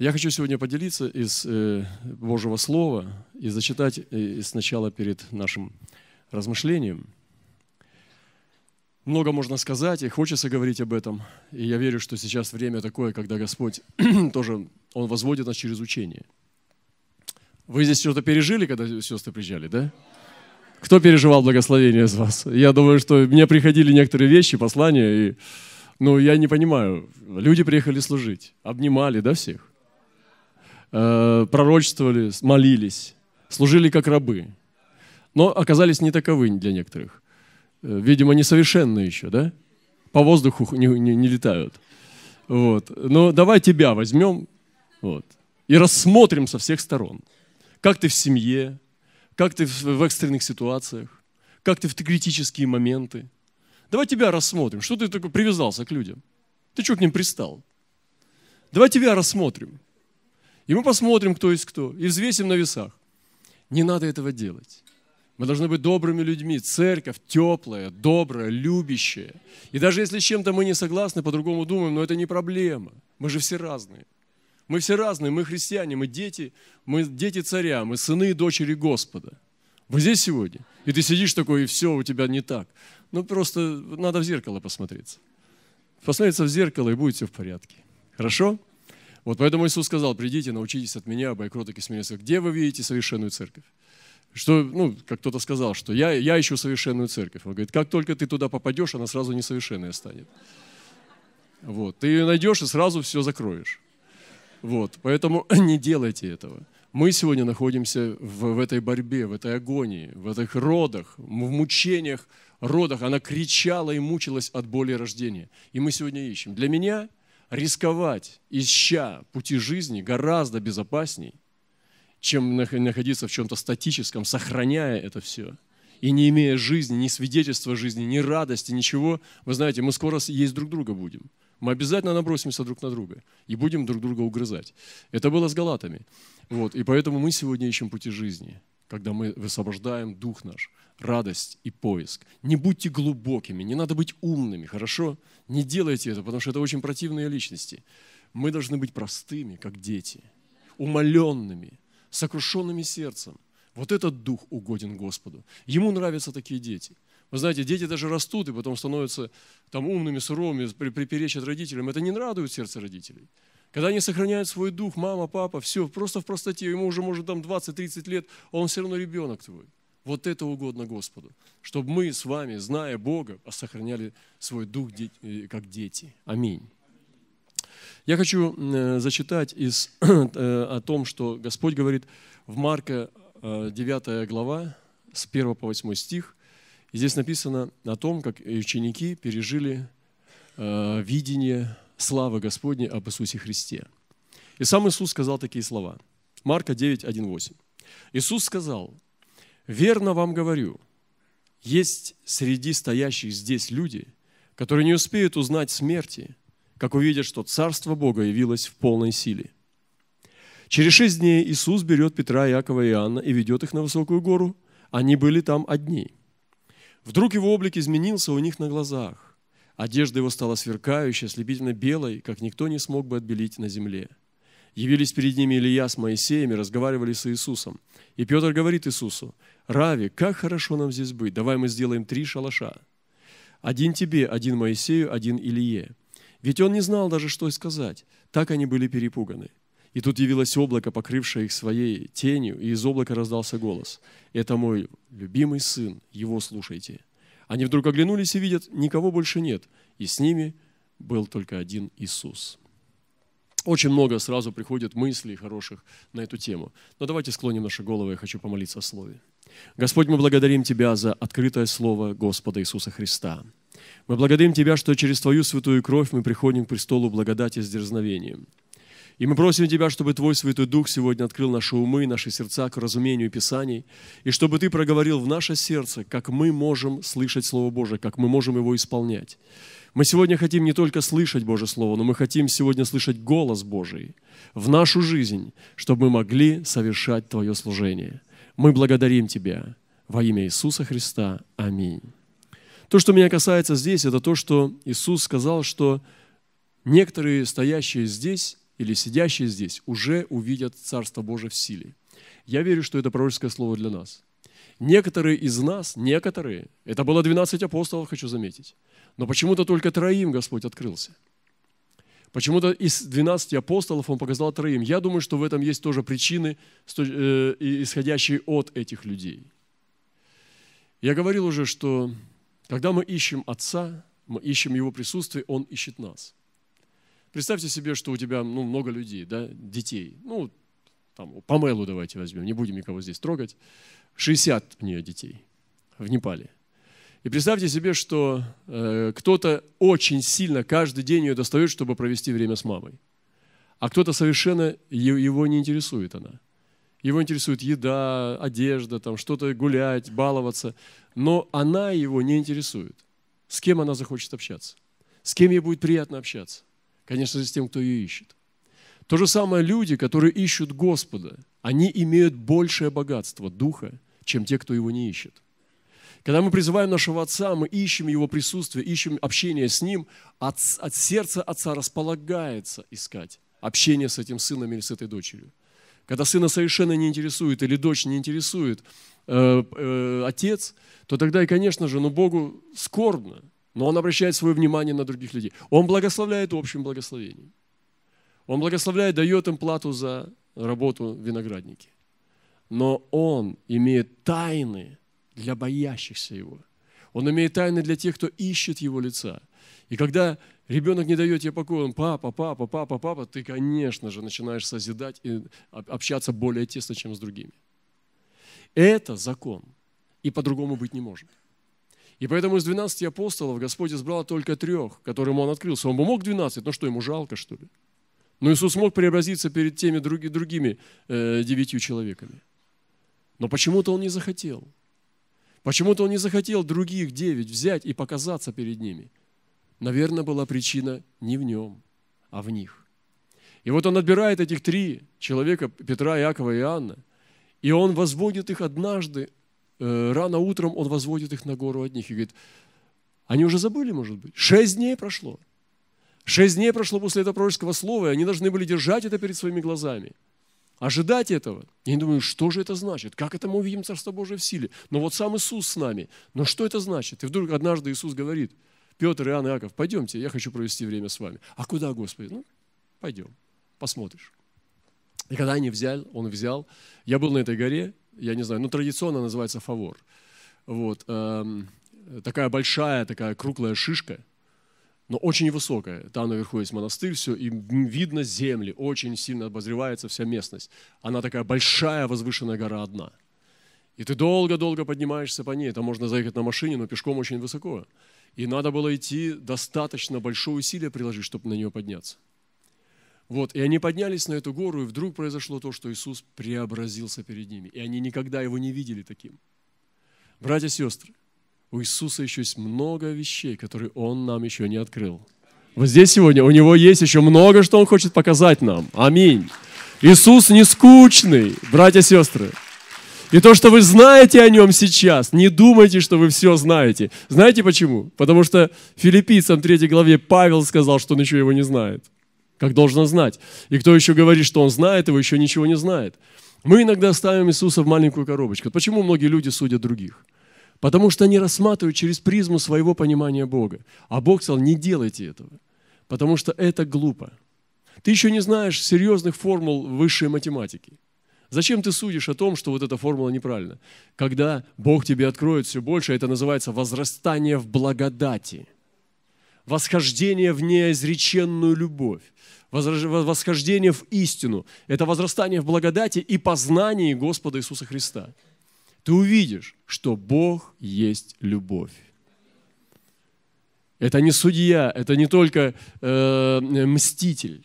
Я хочу сегодня поделиться из э, Божьего Слова и зачитать э, сначала перед нашим размышлением. Много можно сказать, и хочется говорить об этом. И я верю, что сейчас время такое, когда Господь тоже, Он возводит нас через учение. Вы здесь что-то пережили, когда сестры приезжали, да? Кто переживал благословение из вас? Я думаю, что мне приходили некоторые вещи, послания, и, ну, я не понимаю. Люди приехали служить, обнимали, да, всех? э, пророчествовали, молились, служили как рабы, но оказались не таковы для некоторых. Э, видимо, несовершенны еще, да? По воздуху не, не, не летают. Вот. Но давай тебя возьмем вот, и рассмотрим со всех сторон. Как ты в семье, как ты в, в экстренных ситуациях, как ты в критические моменты. Давай тебя рассмотрим. Что ты такой привязался к людям? Ты что к ним пристал? Давай тебя рассмотрим. И мы посмотрим, кто есть кто, и взвесим на весах. Не надо этого делать. Мы должны быть добрыми людьми. Церковь теплая, добрая, любящая. И даже если с чем-то мы не согласны, по-другому думаем, но это не проблема. Мы же все разные. Мы все разные, мы христиане, мы дети, мы дети царя, мы сыны и дочери Господа. Вы здесь сегодня? И ты сидишь такой, и все, у тебя не так. Ну, просто надо в зеркало посмотреться. Посмотреться в зеркало, и будет все в порядке. Хорошо? Вот поэтому Иисус сказал, придите, научитесь от меня об кроток и смирении. Где вы видите совершенную церковь? Что, ну, как кто-то сказал, что я, я ищу совершенную церковь. Он говорит, как только ты туда попадешь, она сразу несовершенная станет. Вот. Ты ее найдешь и сразу все закроешь. Вот. Поэтому не делайте этого. Мы сегодня находимся в, в этой борьбе, в этой агонии, в этих родах, в мучениях, родах. Она кричала и мучилась от боли рождения. И мы сегодня ищем. Для меня рисковать, ища пути жизни, гораздо безопасней, чем находиться в чем-то статическом, сохраняя это все и не имея жизни, ни свидетельства жизни, ни радости, ничего, вы знаете, мы скоро есть друг друга будем. Мы обязательно набросимся друг на друга и будем друг друга угрызать. Это было с галатами. Вот. И поэтому мы сегодня ищем пути жизни, когда мы высвобождаем дух наш, радость и поиск. Не будьте глубокими, не надо быть умными, хорошо? Не делайте это, потому что это очень противные личности. Мы должны быть простыми, как дети, умоленными, сокрушенными сердцем. Вот этот дух угоден Господу. Ему нравятся такие дети. Вы знаете, дети даже растут и потом становятся там умными, суровыми, приперечат родителям. Это не радует сердце родителей. Когда они сохраняют свой дух, мама, папа, все, просто в простоте, ему уже может там 20-30 лет, а он все равно ребенок твой. Вот это угодно Господу. Чтобы мы с вами, зная Бога, сохраняли свой дух э, как дети. Аминь. Я хочу э, зачитать из, э, о том, что Господь говорит в Марка 9 глава с 1 по 8 стих. И здесь написано о том, как ученики пережили видение славы Господней об Иисусе Христе. И сам Иисус сказал такие слова. Марка 9, 1, 8. Иисус сказал – Верно вам говорю, есть среди стоящих здесь люди, которые не успеют узнать смерти, как увидят, что Царство Бога явилось в полной силе. Через шесть дней Иисус берет Петра, Иакова и Иоанна и ведет их на высокую гору. Они были там одни. Вдруг его облик изменился у них на глазах. Одежда его стала сверкающей, слепительно белой, как никто не смог бы отбелить на земле – Явились перед ними Илья с Моисеем и разговаривали с Иисусом. И Петр говорит Иисусу, «Рави, как хорошо нам здесь быть, давай мы сделаем три шалаша. Один тебе, один Моисею, один Илье». Ведь он не знал даже, что сказать. Так они были перепуганы. И тут явилось облако, покрывшее их своей тенью, и из облака раздался голос. «Это мой любимый сын, его слушайте». Они вдруг оглянулись и видят, никого больше нет, и с ними был только один Иисус очень много сразу приходит мыслей хороших на эту тему. Но давайте склоним наши головы, я хочу помолиться о Слове. Господь, мы благодарим Тебя за открытое Слово Господа Иисуса Христа. Мы благодарим Тебя, что через Твою святую кровь мы приходим к престолу благодати с дерзновением. И мы просим Тебя, чтобы Твой Святой Дух сегодня открыл наши умы, наши сердца к разумению Писаний, и чтобы Ты проговорил в наше сердце, как мы можем слышать Слово Божие, как мы можем его исполнять. Мы сегодня хотим не только слышать Божье Слово, но мы хотим сегодня слышать голос Божий в нашу жизнь, чтобы мы могли совершать Твое служение. Мы благодарим Тебя во имя Иисуса Христа. Аминь. То, что меня касается здесь, это то, что Иисус сказал, что некоторые стоящие здесь или сидящие здесь уже увидят Царство Божие в силе. Я верю, что это пророческое слово для нас. Некоторые из нас, некоторые, это было 12 апостолов, хочу заметить, но почему-то только троим Господь открылся. Почему-то из 12 апостолов он показал троим. Я думаю, что в этом есть тоже причины, э, исходящие от этих людей. Я говорил уже, что когда мы ищем Отца, мы ищем Его присутствие, Он ищет нас – Представьте себе, что у тебя ну, много людей, да, детей. Ну, там, мейлу давайте возьмем, не будем никого здесь трогать. 60 у нее детей в Непале. И представьте себе, что э, кто-то очень сильно каждый день ее достает, чтобы провести время с мамой. А кто-то совершенно, его не интересует она. Его интересует еда, одежда, там, что-то гулять, баловаться. Но она его не интересует. С кем она захочет общаться? С кем ей будет приятно общаться? Конечно, с тем, кто ее ищет. То же самое люди, которые ищут Господа, они имеют большее богатство Духа, чем те, кто его не ищет. Когда мы призываем нашего Отца, мы ищем Его присутствие, ищем общение с Ним, от, от сердца Отца располагается искать общение с этим сыном или с этой дочерью. Когда сына совершенно не интересует или дочь не интересует э, э, отец, то тогда и, конечно же, ну Богу скорбно, но он обращает свое внимание на других людей. Он благословляет общим благословением. Он благословляет, дает им плату за работу виноградники, Но он имеет тайны для боящихся его. Он имеет тайны для тех, кто ищет его лица. И когда ребенок не дает тебе покоя, он папа, папа, папа, папа, ты, конечно же, начинаешь созидать и общаться более тесно, чем с другими. Это закон. И по-другому быть не может. И поэтому из 12 апостолов Господь избрал только трех, которым Он открылся. Он бы мог 12, но что, ему жалко, что ли? Но Иисус мог преобразиться перед теми други, другими э, девятью человеками. Но почему-то Он не захотел. Почему-то Он не захотел других девять взять и показаться перед ними. Наверное, была причина не в нем, а в них. И вот Он отбирает этих три человека, Петра, Иакова и Иоанна, и Он возводит их однажды Э, рано утром он возводит их на гору одних и говорит, они уже забыли, может быть? Шесть дней прошло. Шесть дней прошло после этого пророческого слова, и они должны были держать это перед своими глазами. Ожидать этого. Я не думаю, что же это значит? Как это мы увидим Царство Божие в силе? Но вот сам Иисус с нами. Но что это значит? И вдруг однажды Иисус говорит, Петр, Иоанн, Иаков, пойдемте, я хочу провести время с вами. А куда, Господи? Ну, пойдем, посмотришь. И когда они взяли, он взял, я был на этой горе, я не знаю, ну, традиционно называется фавор. Вот, эм, такая большая, такая круглая шишка, но очень высокая. Там наверху есть монастырь, все, и видно земли, очень сильно обозревается вся местность. Она такая большая возвышенная гора одна. И ты долго-долго поднимаешься по ней. Там можно заехать на машине, но пешком очень высоко. И надо было идти, достаточно большое усилие приложить, чтобы на нее подняться. Вот, и они поднялись на эту гору, и вдруг произошло то, что Иисус преобразился перед ними. И они никогда его не видели таким. Братья и сестры, у Иисуса еще есть много вещей, которые Он нам еще не открыл. Вот здесь сегодня у Него есть еще много, что Он хочет показать нам. Аминь. Иисус не скучный, братья и сестры. И то, что вы знаете о нем сейчас, не думайте, что вы все знаете. Знаете почему? Потому что филиппийцам 3 главе Павел сказал, что он еще его не знает как должно знать. И кто еще говорит, что он знает, его еще ничего не знает. Мы иногда ставим Иисуса в маленькую коробочку. Почему многие люди судят других? Потому что они рассматривают через призму своего понимания Бога. А Бог сказал, не делайте этого, потому что это глупо. Ты еще не знаешь серьезных формул высшей математики. Зачем ты судишь о том, что вот эта формула неправильна? Когда Бог тебе откроет все больше, это называется возрастание в благодати, восхождение в неизреченную любовь восхождение в истину, это возрастание в благодати и познании Господа Иисуса Христа. Ты увидишь, что Бог есть любовь. Это не судья, это не только э, мститель.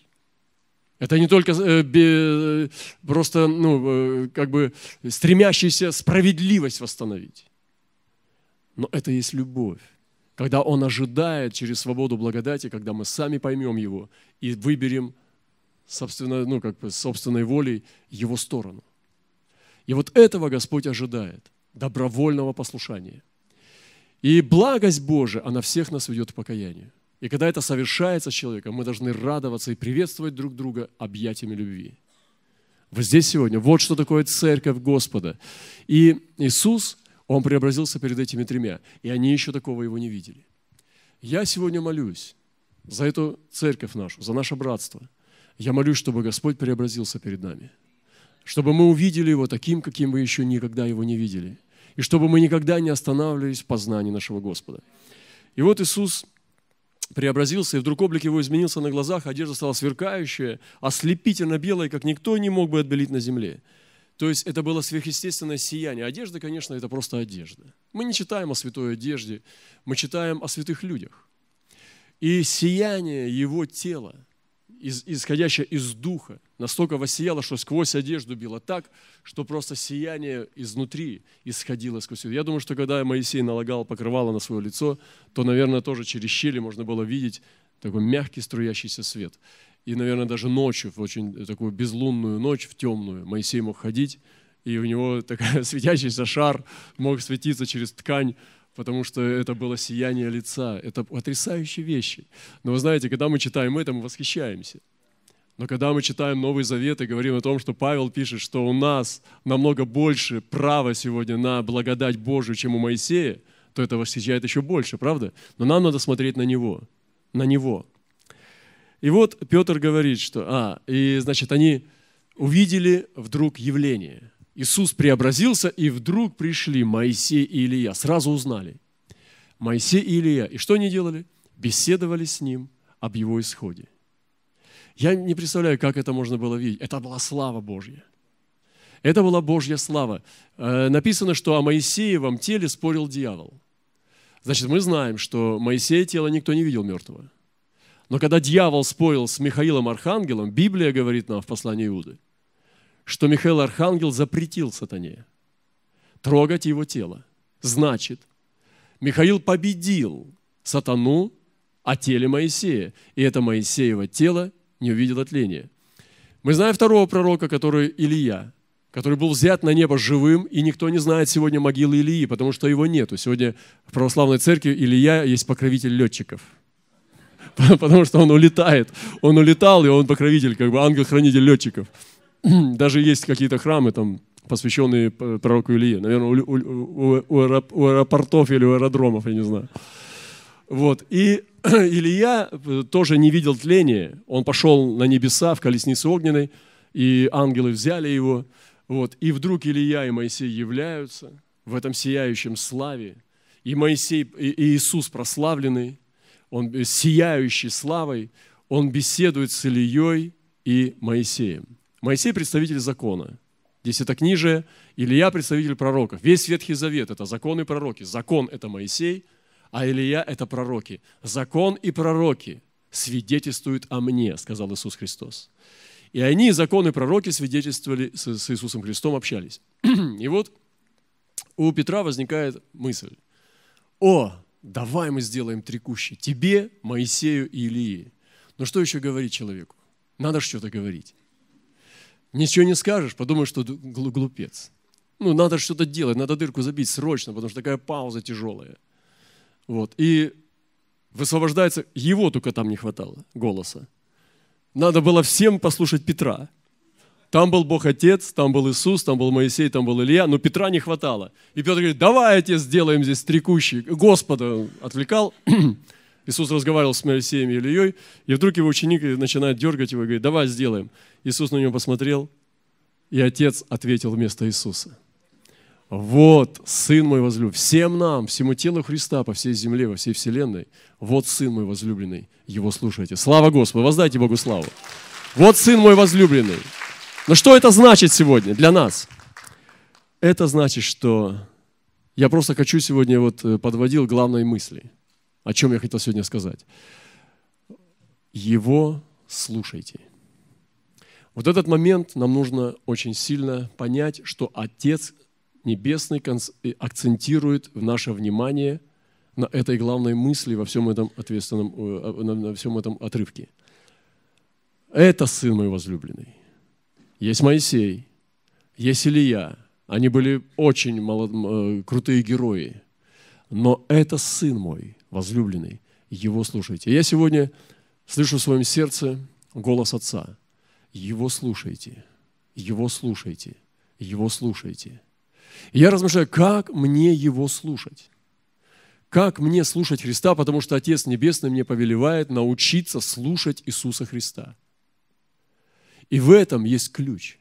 Это не только э, просто, ну, э, как бы стремящийся справедливость восстановить. Но это есть любовь когда Он ожидает через свободу благодати, когда мы сами поймем Его и выберем собственно, ну, как бы собственной волей Его сторону. И вот этого Господь ожидает, добровольного послушания. И благость Божия, она всех нас ведет к покаянию. И когда это совершается с человеком, мы должны радоваться и приветствовать друг друга объятиями любви. Вот здесь сегодня. Вот что такое церковь Господа. И Иисус – он преобразился перед этими тремя, и они еще такого его не видели. Я сегодня молюсь за эту церковь нашу, за наше братство. Я молюсь, чтобы Господь преобразился перед нами, чтобы мы увидели Его таким, каким мы еще никогда Его не видели, и чтобы мы никогда не останавливались в познании нашего Господа. И вот Иисус преобразился, и вдруг облик его изменился на глазах, одежда стала сверкающая, ослепительно белая, как никто не мог бы отбелить на земле. То есть это было сверхъестественное сияние. Одежда, конечно, это просто одежда. Мы не читаем о святой одежде, мы читаем о святых людях. И сияние его тела, исходящее из духа, настолько воссияло, что сквозь одежду било так, что просто сияние изнутри исходило сквозь. Я думаю, что когда Моисей налагал покрывало на свое лицо, то, наверное, тоже через щели можно было видеть такой мягкий струящийся свет. И, наверное, даже ночью, в очень э, такую безлунную ночь, в темную, Моисей мог ходить, и у него такая светящийся шар мог светиться через ткань, потому что это было сияние лица. Это потрясающие вещи. Но вы знаете, когда мы читаем это, мы восхищаемся. Но когда мы читаем Новый Завет и говорим о том, что Павел пишет, что у нас намного больше права сегодня на благодать Божию, чем у Моисея, то это восхищает еще больше, правда? Но нам надо смотреть на него, на него – и вот Петр говорит, что, а, и, значит, они увидели вдруг явление. Иисус преобразился, и вдруг пришли Моисей и Илья. Сразу узнали. Моисей и Илья. И что они делали? Беседовали с ним об его исходе. Я не представляю, как это можно было видеть. Это была слава Божья. Это была Божья слава. Э, написано, что о Моисеевом теле спорил дьявол. Значит, мы знаем, что Моисея тело никто не видел мертвого. Но когда дьявол спорил с Михаилом Архангелом, Библия говорит нам в послании Иуды, что Михаил Архангел запретил сатане трогать его тело. Значит, Михаил победил сатану о теле Моисея, и это Моисеево тело не увидело тления. Мы знаем второго пророка, который Илья, который был взят на небо живым, и никто не знает сегодня могилы Ильи, потому что его нету. Сегодня в православной церкви Илья есть покровитель летчиков – потому что он улетает. Он улетал, и он покровитель, как бы ангел-хранитель летчиков. Даже есть какие-то храмы там, посвященные пророку Илье. Наверное, у, у, у, у аэропортов или у аэродромов, я не знаю. Вот. И Илья э, тоже не видел тления. Он пошел на небеса в колеснице огненной, и ангелы взяли его. Вот. И вдруг Илья и Моисей являются в этом сияющем славе. И Моисей, и Иисус прославленный, он э, сияющий славой, он беседует с Ильей и Моисеем. Моисей – представитель закона. здесь Десятокнижие, Илья – представитель пророков. Весь Ветхий Завет – это закон и пророки. Закон – это Моисей, а Илья – это пророки. Закон и пророки свидетельствуют о мне, сказал Иисус Христос. И они, законы и пророки, свидетельствовали с, Иисусом Христом, общались. И вот у Петра возникает мысль. О, давай мы сделаем три тебе, Моисею и Илии. Но что еще говорить человеку? Надо что-то говорить. Ничего не скажешь, подумаешь, что глупец. Ну, надо что-то делать, надо дырку забить срочно, потому что такая пауза тяжелая. Вот. И высвобождается, его только там не хватало, голоса. Надо было всем послушать Петра – там был Бог Отец, там был Иисус, там был Моисей, там был Илья, но Петра не хватало. И Петр говорит, давай, Отец, сделаем здесь стрекущий. Господа отвлекал. Иисус разговаривал с Моисеем и Ильей, и вдруг его ученик начинает дергать его и говорит, давай сделаем. Иисус на него посмотрел, и Отец ответил вместо Иисуса. Вот Сын мой возлюбленный, всем нам, всему телу Христа по всей земле, во всей вселенной, вот Сын мой возлюбленный, Его слушайте. Слава Господу, воздайте Богу славу. Вот Сын мой возлюбленный, но что это значит сегодня для нас? Это значит, что я просто хочу сегодня вот э, подводил главной мысли, о чем я хотел сегодня сказать. Его слушайте. Вот этот момент нам нужно очень сильно понять, что Отец Небесный э, акцентирует в наше внимание на этой главной мысли во всем этом ответственном, э, на всем этом отрывке. Это Сын мой возлюбленный есть Моисей, есть Илья. Они были очень молод... Э, крутые герои. Но это сын мой, возлюбленный, его слушайте. Я сегодня слышу в своем сердце голос Отца. Его слушайте, его слушайте, его слушайте. И я размышляю, как мне его слушать? Как мне слушать Христа, потому что Отец Небесный мне повелевает научиться слушать Иисуса Христа – и в этом есть ключ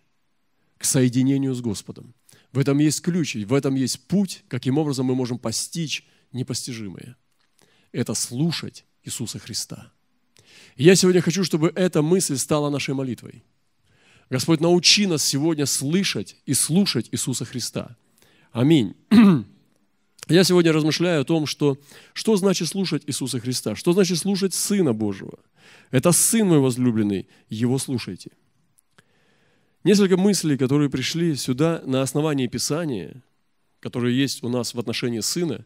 к соединению с Господом. В этом есть ключ, и в этом есть путь, каким образом мы можем постичь непостижимое. Это слушать Иисуса Христа. И я сегодня хочу, чтобы эта мысль стала нашей молитвой. Господь, научи нас сегодня слышать и слушать Иисуса Христа. Аминь. Я сегодня размышляю о том, что, что значит слушать Иисуса Христа, что значит слушать Сына Божьего. Это Сын мой возлюбленный, Его слушайте – Несколько мыслей, которые пришли сюда на основании Писания, которые есть у нас в отношении Сына.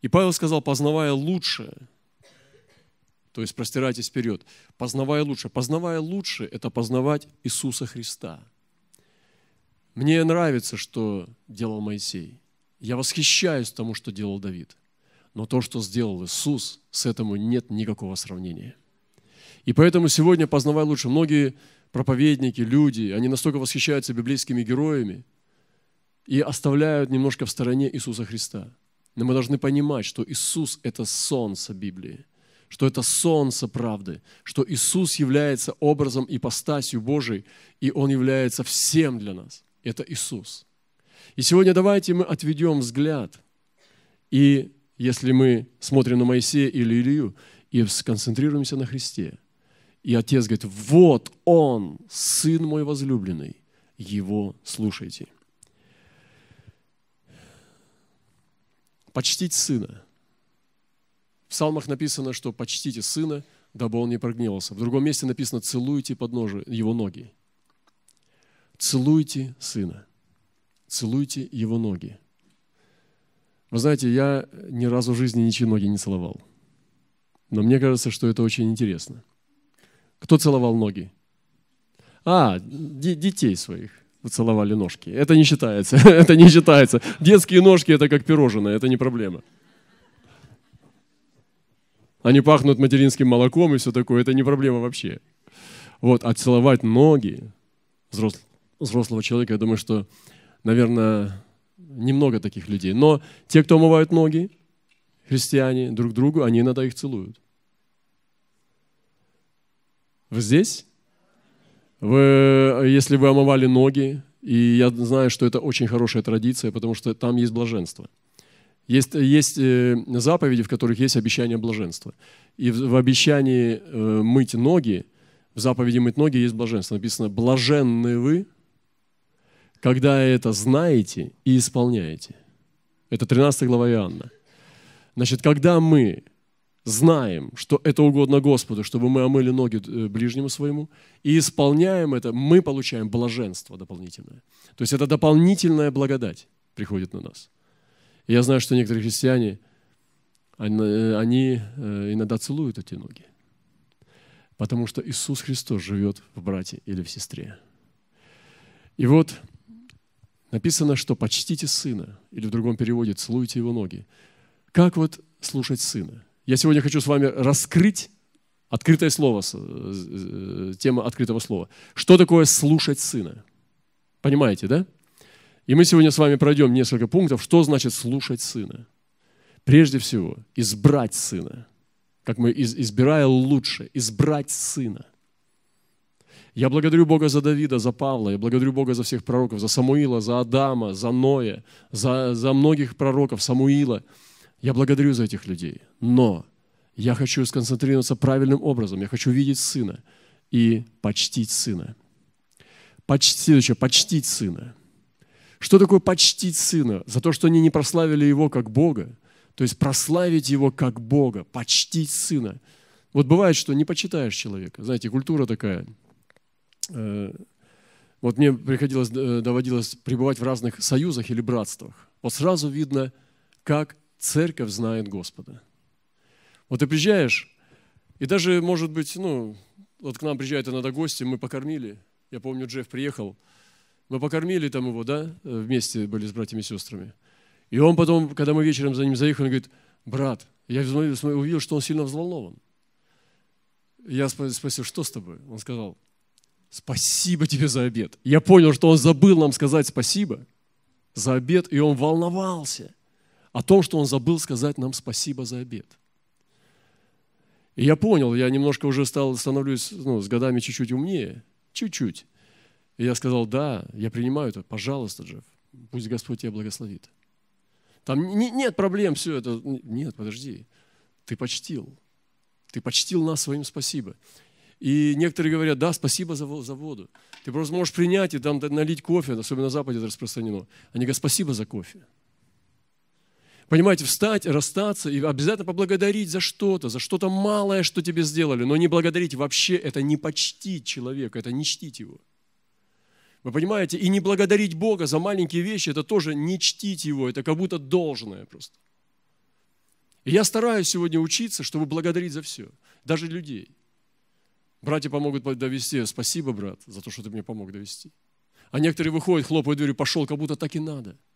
И Павел сказал, познавая лучше, то есть простирайтесь вперед, познавая лучше. Познавая лучше – это познавать Иисуса Христа. Мне нравится, что делал Моисей. Я восхищаюсь тому, что делал Давид. Но то, что сделал Иисус, с этому нет никакого сравнения. И поэтому сегодня, познавая лучше, многие проповедники, люди, они настолько восхищаются библейскими героями и оставляют немножко в стороне Иисуса Христа. Но мы должны понимать, что Иисус – это солнце Библии, что это солнце правды, что Иисус является образом и постасью Божией, и Он является всем для нас. Это Иисус. И сегодня давайте мы отведем взгляд, и если мы смотрим на Моисея или Илью, и сконцентрируемся на Христе – и отец говорит, вот он, сын мой возлюбленный, его слушайте. Почтить сына. В псалмах написано, что почтите сына, дабы он не прогневался. В другом месте написано, целуйте подножие его ноги. Целуйте сына. Целуйте его ноги. Вы знаете, я ни разу в жизни ничьи ноги не целовал. Но мне кажется, что это очень интересно – кто целовал ноги? А, детей своих целовали ножки. Это не считается, это не считается. Детские ножки – это как пирожное, это не проблема. Они пахнут материнским молоком и все такое, это не проблема вообще. Вот, а целовать ноги взрослых, взрослого человека, я думаю, что, наверное, немного таких людей. Но те, кто омывают ноги, христиане друг другу, они иногда их целуют. Вы здесь? Вы, если вы омывали ноги, и я знаю, что это очень хорошая традиция, потому что там есть блаженство. Есть, есть э, заповеди, в которых есть обещание блаженства. И в, в обещании э, мыть ноги, в заповеди мыть ноги есть блаженство. Написано, блаженны вы, когда это знаете и исполняете. Это 13 глава Иоанна. Значит, когда мы знаем, что это угодно Господу, чтобы мы омыли ноги э, ближнему своему, и исполняем это, мы получаем блаженство дополнительное. То есть это дополнительная благодать приходит на нас. И я знаю, что некоторые христиане, они, э, они э, иногда целуют эти ноги, потому что Иисус Христос живет в брате или в сестре. И вот написано, что «почтите сына», или в другом переводе «целуйте его ноги». Как вот слушать сына? Я сегодня хочу с вами раскрыть открытое слово, э, э, тема открытого слова. Что такое слушать сына? Понимаете, да? И мы сегодня с вами пройдем несколько пунктов, что значит слушать сына. Прежде всего, избрать сына. Как мы, из, избирая лучше, избрать сына. Я благодарю Бога за Давида, за Павла, я благодарю Бога за всех пророков, за Самуила, за Адама, за Ноя, за, за многих пророков, Самуила – я благодарю за этих людей, но я хочу сконцентрироваться правильным образом. Я хочу видеть сына и почтить сына. Почти, следующее, почтить сына. Что такое почтить сына? За то, что они не прославили его как Бога. То есть прославить его как Бога, почтить сына. Вот бывает, что не почитаешь человека. Знаете, культура такая. Э, вот мне приходилось, э, доводилось пребывать в разных союзах или братствах. Вот сразу видно, как Церковь знает Господа. Вот ты приезжаешь, и даже, может быть, ну, вот к нам приезжают иногда гости, мы покормили. Я помню, Джефф приехал, мы покормили там его, да, вместе были с братьями и сестрами. И он потом, когда мы вечером за ним заехали, он говорит, брат, я увидел, что он сильно взволнован. Я спросил, что с тобой? Он сказал, спасибо тебе за обед. Я понял, что он забыл нам сказать спасибо за обед, и он волновался о том, что он забыл сказать нам спасибо за обед. И я понял, я немножко уже стал, становлюсь ну, с годами чуть-чуть умнее, чуть-чуть. И я сказал, да, я принимаю это, пожалуйста, Джефф, пусть Господь тебя благословит. Там не, нет проблем, все это. Нет, подожди, ты почтил. Ты почтил нас своим спасибо. И некоторые говорят, да, спасибо за, за воду. Ты просто можешь принять и там налить кофе, особенно на Западе это распространено. Они говорят, спасибо за кофе. Понимаете, встать, расстаться и обязательно поблагодарить за что-то, за что-то малое, что тебе сделали. Но не благодарить вообще, это не почтить человека, это не чтить его. Вы понимаете? И не благодарить Бога за маленькие вещи, это тоже не чтить его, это как будто должное просто. И я стараюсь сегодня учиться, чтобы благодарить за все, даже людей. Братья помогут довести, спасибо, брат, за то, что ты мне помог довести. А некоторые выходят, хлопают дверью, пошел, как будто так и надо –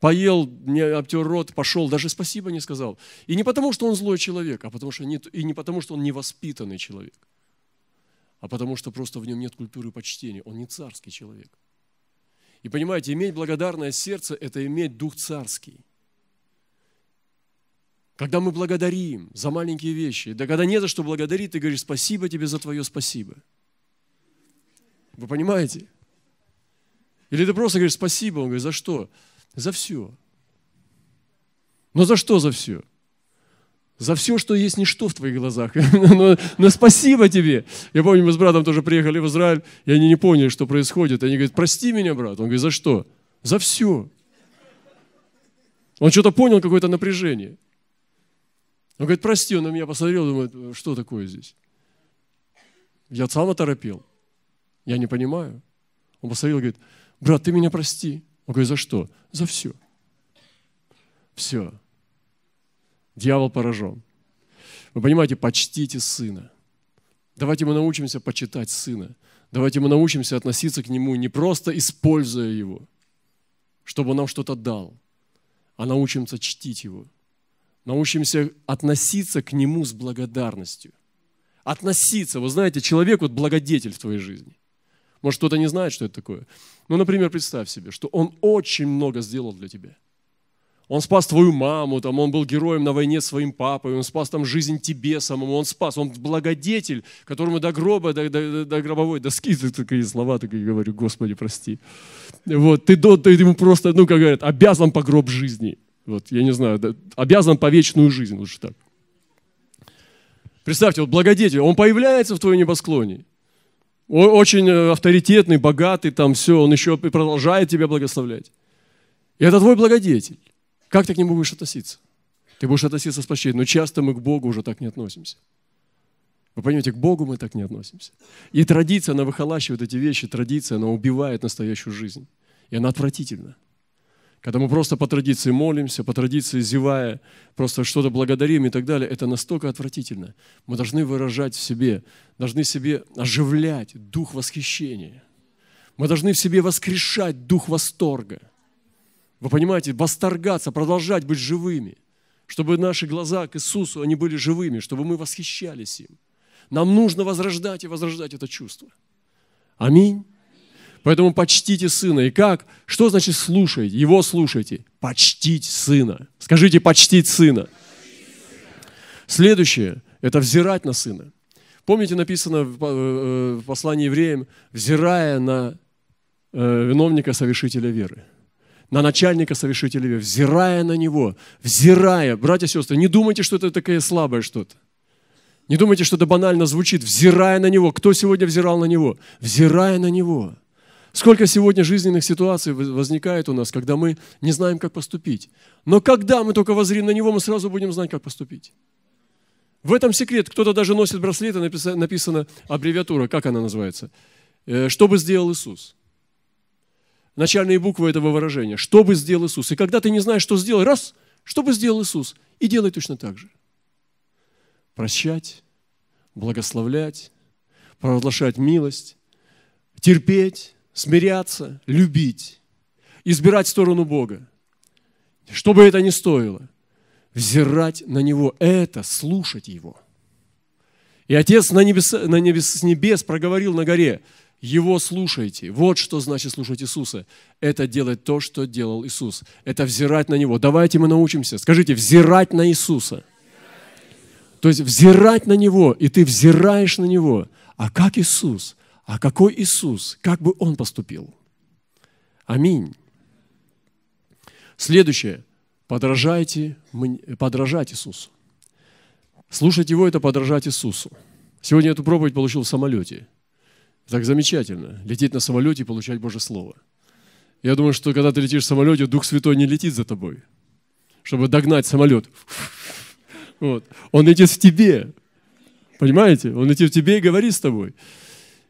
поел, мне обтер рот, пошел, даже спасибо не сказал. И не потому, что он злой человек, а потому что нет, и не потому, что он невоспитанный человек, а потому что просто в нем нет культуры почтения, он не царский человек. И понимаете, иметь благодарное сердце – это иметь дух царский. Когда мы благодарим за маленькие вещи, да когда не за что благодарить, ты говоришь «спасибо тебе за твое спасибо». Вы понимаете? Или ты просто говоришь «спасибо», он говорит «за что?» За все. Но за что за все? За все, что есть ничто в твоих глазах. но, но спасибо тебе. Я помню, мы с братом тоже приехали в Израиль, и они не поняли, что происходит. Они говорят, прости меня, брат. Он говорит, за что? За все. Он что-то понял, какое-то напряжение. Он говорит, прости, он на меня посмотрел, думает, что такое здесь? Я сам оторопел. Я не понимаю. Он посмотрел, говорит, брат, ты меня прости. Он говорит, за что? За все. Все. Дьявол поражен. Вы понимаете, почтите сына. Давайте мы научимся почитать сына. Давайте мы научимся относиться к нему, не просто используя его, чтобы он нам что-то дал, а научимся чтить его. Научимся относиться к нему с благодарностью. Относиться, вы знаете, человек вот благодетель в твоей жизни. Может, кто-то не знает, что это такое. Ну, например, представь себе, что он очень много сделал для тебя. Он спас твою маму, там, он был героем на войне с своим папой, он спас там жизнь тебе самому, он спас, он благодетель, которому до гроба, до, до, до гробовой доски, ты такие слова такие говорю, Господи, прости. Вот, ты, ты, ты ему просто, ну, как говорят, обязан по гроб жизни. Вот, я не знаю, да, обязан по вечную жизнь, лучше так. Представьте, вот благодетель, он появляется в твоем небосклоне, очень э, авторитетный, богатый, там все, он еще продолжает тебя благословлять. И это твой благодетель. Как ты к нему будешь относиться? Ты будешь относиться с почтением. Но ну, часто мы к Богу уже так не относимся. Вы понимаете, к Богу мы так не относимся. И традиция, она выхолащивает эти вещи, традиция, она убивает настоящую жизнь. И она отвратительна когда мы просто по традиции молимся, по традиции зевая, просто что-то благодарим и так далее, это настолько отвратительно. Мы должны выражать в себе, должны себе оживлять дух восхищения. Мы должны в себе воскрешать дух восторга. Вы понимаете, восторгаться, продолжать быть живыми, чтобы наши глаза к Иисусу, они были живыми, чтобы мы восхищались им. Нам нужно возрождать и возрождать это чувство. Аминь. Поэтому почтите сына. И как? Что значит слушать? Его слушайте. Почтить сына. Скажите, почтить сына. Следующее – это взирать на сына. Помните, написано в э, э, послании евреям, взирая на э, виновника, совершителя веры на начальника совершителя веры, взирая на него, взирая. Братья и сестры, не думайте, что это такое слабое что-то. Не думайте, что это банально звучит. Взирая на него. Кто сегодня взирал на него? Взирая на него. Сколько сегодня жизненных ситуаций возникает у нас, когда мы не знаем, как поступить. Но когда мы только возрим на него, мы сразу будем знать, как поступить. В этом секрет. Кто-то даже носит браслет, и написана аббревиатура, как она называется. Э, что бы сделал Иисус? Начальные буквы этого выражения. Что бы сделал Иисус? И когда ты не знаешь, что сделать, раз, что бы сделал Иисус? И делай точно так же. Прощать, благословлять, провозглашать милость, терпеть, смиряться, любить, избирать сторону Бога, что бы это ни стоило, взирать на Него, это слушать Его. И Отец на небес, на небес, с небес проговорил на горе, его слушайте. Вот что значит слушать Иисуса. Это делать то, что делал Иисус. Это взирать на Него. Давайте мы научимся. Скажите, взирать на Иисуса. То есть взирать на Него, и ты взираешь на Него. А как Иисус? А какой Иисус? Как бы Он поступил? Аминь. Следующее. Подражайте, подражать Иисусу. Слушать Его – это подражать Иисусу. Сегодня эту проповедь получил в самолете. Так замечательно. Лететь на самолете и получать Божье Слово. Я думаю, что когда ты летишь в самолете, Дух Святой не летит за тобой, чтобы догнать самолет. Вот. Он летит в тебе. Понимаете? Он летит в тебе и говорит с тобой.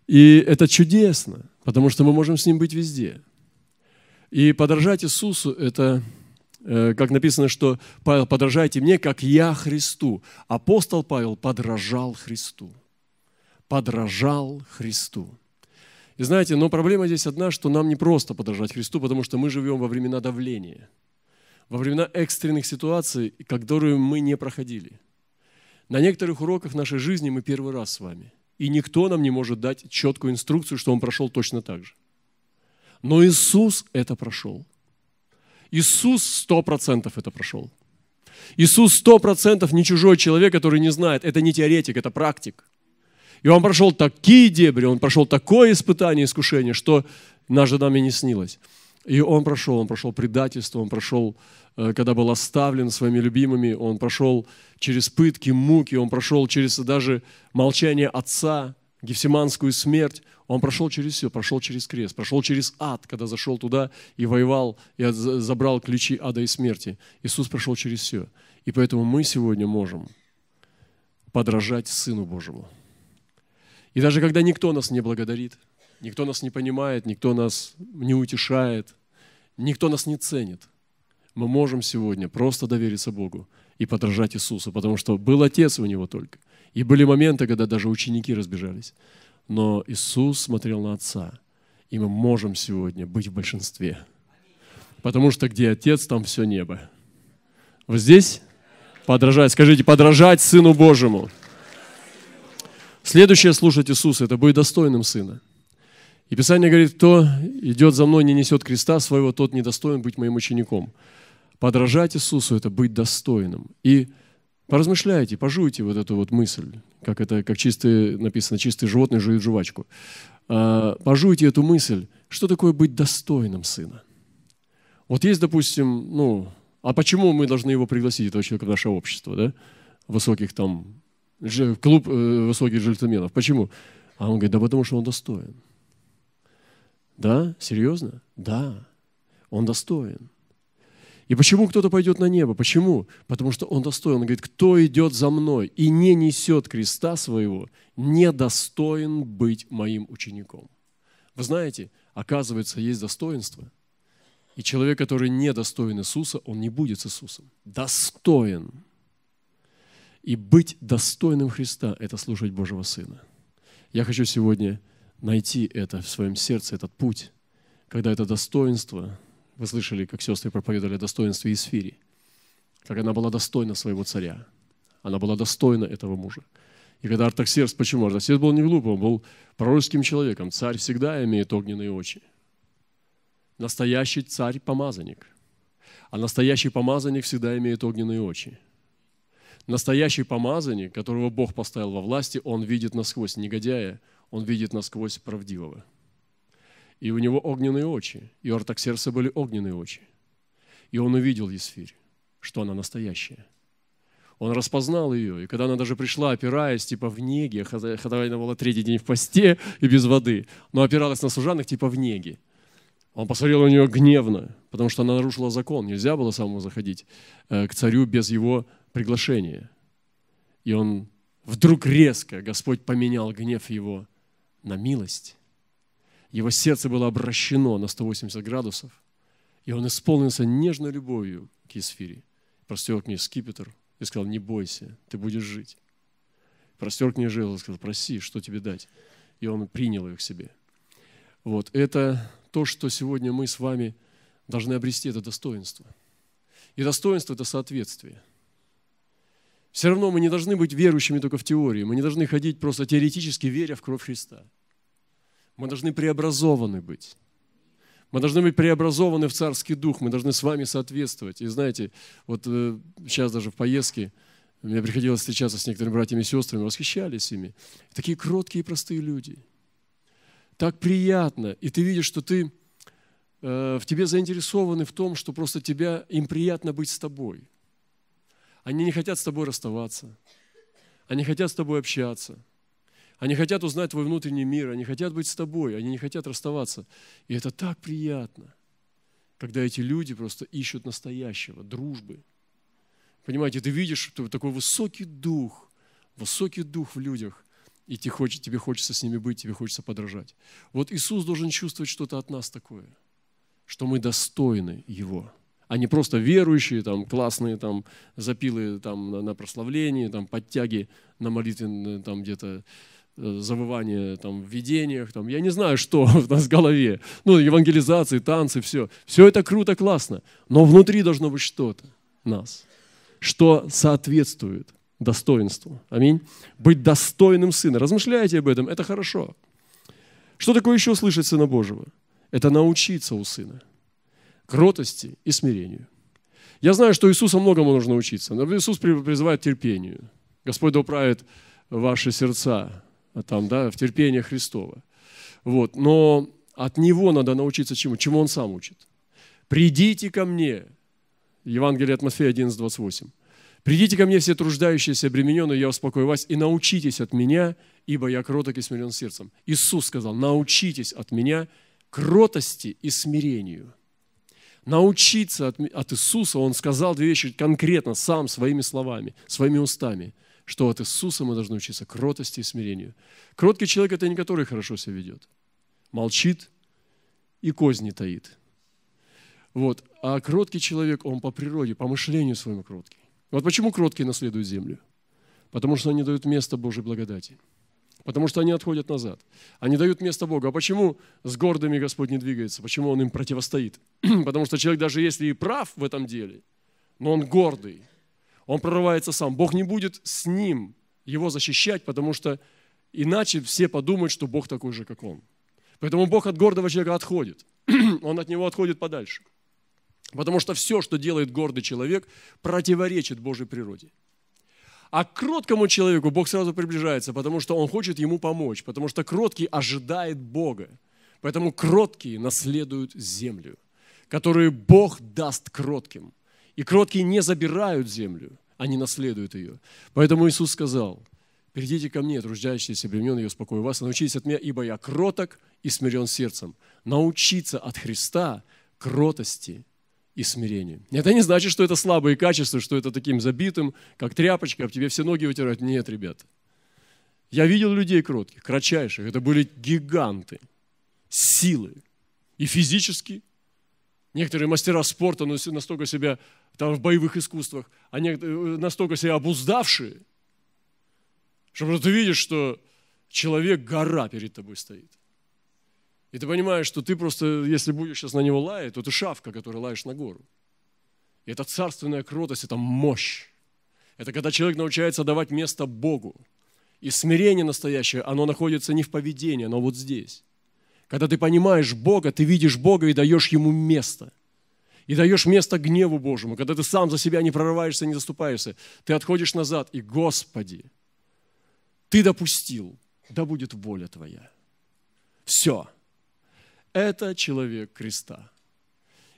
И это чудесно, потому что мы можем с Ним быть везде. И подражать Иисусу – это, э, как написано, что «подражайте мне, как я Христу». Апостол Павел подражал Христу. Подражал Христу. И знаете, но проблема здесь одна, что нам не просто подражать Христу, потому что мы живем во времена давления, во времена экстренных ситуаций, которые мы не проходили. На некоторых уроках нашей жизни мы первый раз с вами – и никто нам не может дать четкую инструкцию, что он прошел точно так же. Но Иисус это прошел. Иисус сто процентов это прошел. Иисус сто процентов не чужой человек, который не знает. Это не теоретик, это практик. И он прошел такие дебри, он прошел такое испытание, искушение, что наше нам и не снилось. И он прошел, он прошел предательство, он прошел, э, когда был оставлен своими любимыми, он прошел через пытки, муки, он прошел через даже молчание отца, гефсиманскую смерть, он прошел через все, прошел через крест, прошел через ад, когда зашел туда и воевал, и забрал ключи ада и смерти. Иисус прошел через все. И поэтому мы сегодня можем подражать Сыну Божьему. И даже когда никто нас не благодарит – Никто нас не понимает, никто нас не утешает, никто нас не ценит. Мы можем сегодня просто довериться Богу и подражать Иисусу, потому что был Отец у Него только. И были моменты, когда даже ученики разбежались. Но Иисус смотрел на Отца, и мы можем сегодня быть в большинстве. Потому что где Отец, там все небо. Вот здесь? Подражать. Скажите, подражать Сыну Божьему. Следующее слушать Иисуса, это быть достойным Сына. И Писание говорит, кто идет за мной, не несет креста своего, тот недостоин быть моим учеником. Подражать Иисусу – это быть достойным. И поразмышляйте, пожуйте вот эту вот мысль, как это, как чистые, написано, чистые животные жуют жвачку. А, пожуйте эту мысль, что такое быть достойным сына. Вот есть, допустим, ну, а почему мы должны его пригласить, этого человека, в наше общество, да? Высоких там, клуб э, высоких джентльменов. Почему? А он говорит, да потому что он достоин. Да? Серьезно? Да. Он достоин. И почему кто-то пойдет на небо? Почему? Потому что он достоин. Он говорит, кто идет за мной и не несет креста своего, не достоин быть моим учеником. Вы знаете, оказывается, есть достоинство. И человек, который не достоин Иисуса, он не будет с Иисусом. Достоин. И быть достойным Христа – это служить Божьего Сына. Я хочу сегодня найти это в своем сердце, этот путь, когда это достоинство, вы слышали, как сестры проповедовали о достоинстве Исфири, как она была достойна своего царя, она была достойна этого мужа. И когда Артаксеркс, почему? Артаксеркс был не глупым, он был пророческим человеком. Царь всегда имеет огненные очи. Настоящий царь-помазанник. А настоящий помазанник всегда имеет огненные очи. Настоящий помазанник, которого Бог поставил во власти, он видит насквозь негодяя – он видит насквозь правдивого. И у него огненные очи, и у Артаксерса были огненные очи. И он увидел Есфирь, что она настоящая. Он распознал ее, и когда она даже пришла, опираясь, типа в неге, хотя она была третий день в посте и без воды, но опиралась на служанок, типа в неге. Он посмотрел на нее гневно, потому что она нарушила закон. Нельзя было самому заходить э, к царю без его приглашения. И он вдруг резко, Господь поменял гнев его на милость. Его сердце было обращено на 180 градусов, и он исполнился нежной любовью к Есфире. Простер к ней скипетр и сказал, не бойся, ты будешь жить. Простер к ней жезл и сказал, проси, что тебе дать. И он принял ее к себе. Вот это то, что сегодня мы с вами должны обрести, это достоинство. И достоинство – это соответствие – все равно мы не должны быть верующими только в теории. Мы не должны ходить просто теоретически, веря в кровь Христа. Мы должны преобразованы быть. Мы должны быть преобразованы в Царский Дух, мы должны с вами соответствовать. И знаете, вот сейчас э, даже в поездке мне приходилось встречаться с некоторыми братьями и сестрами, восхищались ими. Такие кроткие и простые люди. Так приятно. И ты видишь, что ты, э, в тебе заинтересованы в том, что просто тебя, им приятно быть с тобой. Они не хотят с тобой расставаться. Они хотят с тобой общаться. Они хотят узнать твой внутренний мир. Они хотят быть с тобой. Они не хотят расставаться. И это так приятно, когда эти люди просто ищут настоящего, дружбы. Понимаете, ты видишь такой высокий дух, высокий дух в людях, и тебе хочется, тебе хочется с ними быть, тебе хочется подражать. Вот Иисус должен чувствовать что-то от нас такое, что мы достойны Его а не просто верующие, там, классные там, запилы там, на, на прославлении, там, подтяги на молитве, там где-то э, завывание там, в видениях, там, я не знаю, что у нас в голове. Ну, евангелизации, танцы, все. Все это круто, классно. Но внутри должно быть что-то нас, что соответствует достоинству. Аминь. Быть достойным сына. Размышляйте об этом, это хорошо. Что такое еще слышать Сына Божьего? Это научиться у Сына – кротости и смирению. Я знаю, что Иисуса многому нужно учиться. Но Иисус призывает терпению. Господь доправит ваши сердца а там, да, в терпение Христова. Вот. Но от Него надо научиться чему? Чему Он сам учит. «Придите ко мне». Евангелие от Матфея 11, 28. «Придите ко мне все труждающиеся, обремененные, я успокою вас, и научитесь от меня, ибо я кроток и смирен сердцем». Иисус сказал, научитесь от меня кротости и смирению – научиться от, от Иисуса, он сказал две вещи конкретно, сам, своими словами, своими устами, что от Иисуса мы должны учиться кротости и смирению. Кроткий человек – это не который хорошо себя ведет, молчит и козни таит. Вот. А кроткий человек, он по природе, по мышлению своему кроткий. Вот почему кроткие наследуют землю? Потому что они дают место Божьей благодати – потому что они отходят назад. Они дают место Богу. А почему с гордыми Господь не двигается? Почему Он им противостоит? потому что человек, даже если и прав в этом деле, но он гордый, он прорывается сам. Бог не будет с ним его защищать, потому что иначе все подумают, что Бог такой же, как он. Поэтому Бог от гордого человека отходит. он от него отходит подальше. Потому что все, что делает гордый человек, противоречит Божьей природе. А к кроткому человеку Бог сразу приближается, потому что Он хочет ему помочь, потому что кроткий ожидает Бога. Поэтому кроткие наследуют землю, которую Бог даст кротким. И кроткие не забирают землю, они наследуют ее. Поэтому Иисус сказал, «Перейдите ко мне, труждающиеся бремен, я успокою вас, научитесь от меня, ибо я кроток и смирен сердцем». Научиться от Христа кротости – и смирением. Это не значит, что это слабые качества, что это таким забитым, как тряпочка, об тебе все ноги вытирают. Нет, ребята. Я видел людей кротких, кратчайших. Это были гиганты силы. И физически. Некоторые мастера спорта настолько себя там в боевых искусствах, а некоторые э, настолько себя обуздавшие, что просто видишь, что человек гора перед тобой стоит – и ты понимаешь, что ты просто, если будешь сейчас на него лаять, то ты шавка, которая лаешь на гору. И это царственная кротость, это мощь. Это когда человек научается давать место Богу. И смирение настоящее, оно находится не в поведении, оно вот здесь. Когда ты понимаешь Бога, ты видишь Бога и даешь Ему место. И даешь место гневу Божьему. Когда ты сам за себя не прорываешься, не заступаешься, ты отходишь назад и, Господи, Ты допустил, да будет воля Твоя. Все это человек креста.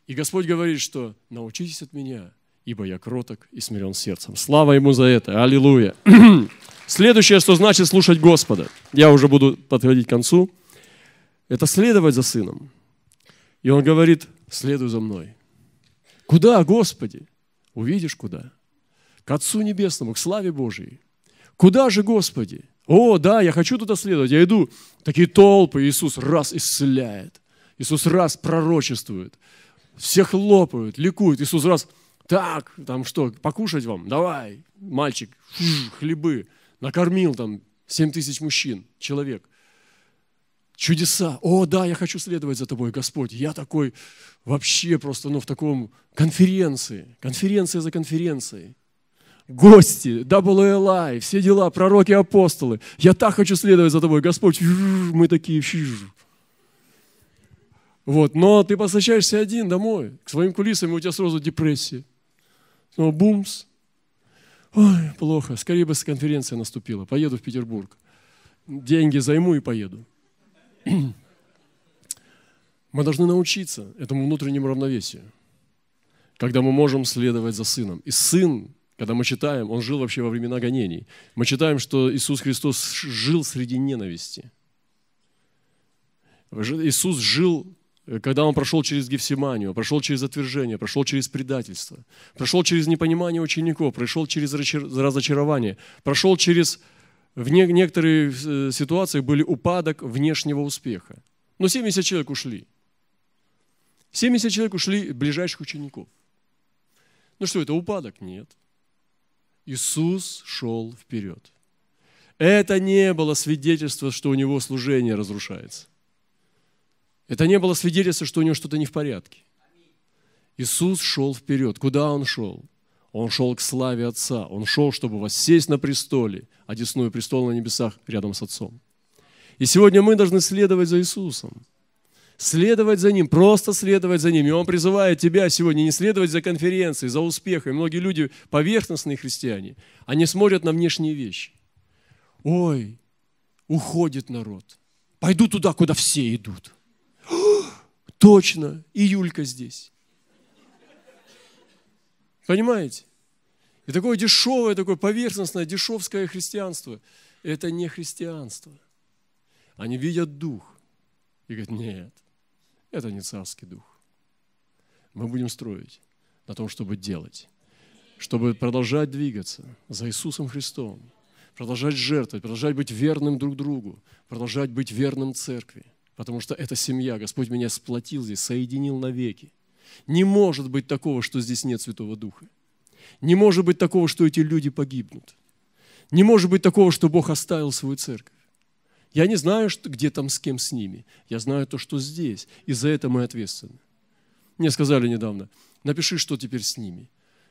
И Господь говорит, что научитесь от меня, ибо я кроток и смирен сердцем. Слава Ему за это. Аллилуйя. Следующее, что значит слушать Господа. Я уже буду подходить к концу. Это следовать за Сыном. И Он говорит, следуй за мной. Куда, Господи? Увидишь, куда? К Отцу Небесному, к славе Божьей. Куда же, Господи? О, да, я хочу туда следовать, я иду. Такие толпы Иисус раз исцеляет. Иисус раз пророчествует, всех лопают, ликуют. Иисус раз, так, там что, покушать вам? Давай, мальчик, хлебы. Накормил там 7 тысяч мужчин, человек. Чудеса. О, да, я хочу следовать за тобой, Господь. Я такой вообще просто, ну, в таком конференции. Конференция за конференцией гости, WLI, все дела, пророки, апостолы. Я так хочу следовать за тобой, Господь. Мы такие, вот. Но ты возвращаешься один домой, к своим кулисам, и у тебя сразу депрессия. Снова бумс. Ой, плохо. Скорее бы конференция наступила. Поеду в Петербург. Деньги займу и поеду. Мы должны научиться этому внутреннему равновесию, когда мы можем следовать за Сыном. И Сын, когда мы читаем, он жил вообще во времена гонений. Мы читаем, что Иисус Христос жил среди ненависти. Иисус жил Э, когда он прошел через Гефсиманию, прошел через отвержение, прошел через предательство, прошел через непонимание учеников, прошел через разочарование, прошел через... В некоторые э, ситуациях были упадок внешнего успеха. Но 70 человек ушли. 70 человек ушли ближайших учеников. Ну что, это упадок? Нет. Иисус шел вперед. Это не было свидетельство, что у него служение разрушается. Это не было свидетельства, что у него что-то не в порядке. Иисус шел вперед. Куда он шел? Он шел к славе Отца. Он шел, чтобы воссесть на престоле, одесную а престол на небесах рядом с Отцом. И сегодня мы должны следовать за Иисусом. Следовать за Ним, просто следовать за Ним. И Он призывает тебя сегодня не следовать за конференцией, за успехами. Многие люди, поверхностные христиане, они смотрят на внешние вещи. Ой, уходит народ. Пойду туда, куда все идут точно, и Юлька здесь. Понимаете? И такое дешевое, такое поверхностное, дешевское христианство – это не христианство. Они видят дух и говорят, нет, это не царский дух. Мы будем строить на том, чтобы делать, чтобы продолжать двигаться за Иисусом Христом, продолжать жертвовать, продолжать быть верным друг другу, продолжать быть верным церкви – потому что это семья. Господь меня сплотил здесь, соединил навеки. Не может быть такого, что здесь нет Святого Духа. Не может быть такого, что эти люди погибнут. Не может быть такого, что Бог оставил свою церковь. Я не знаю, где там с кем с ними. Я знаю то, что здесь. И за это мы ответственны. Мне сказали недавно, напиши, что теперь с ними.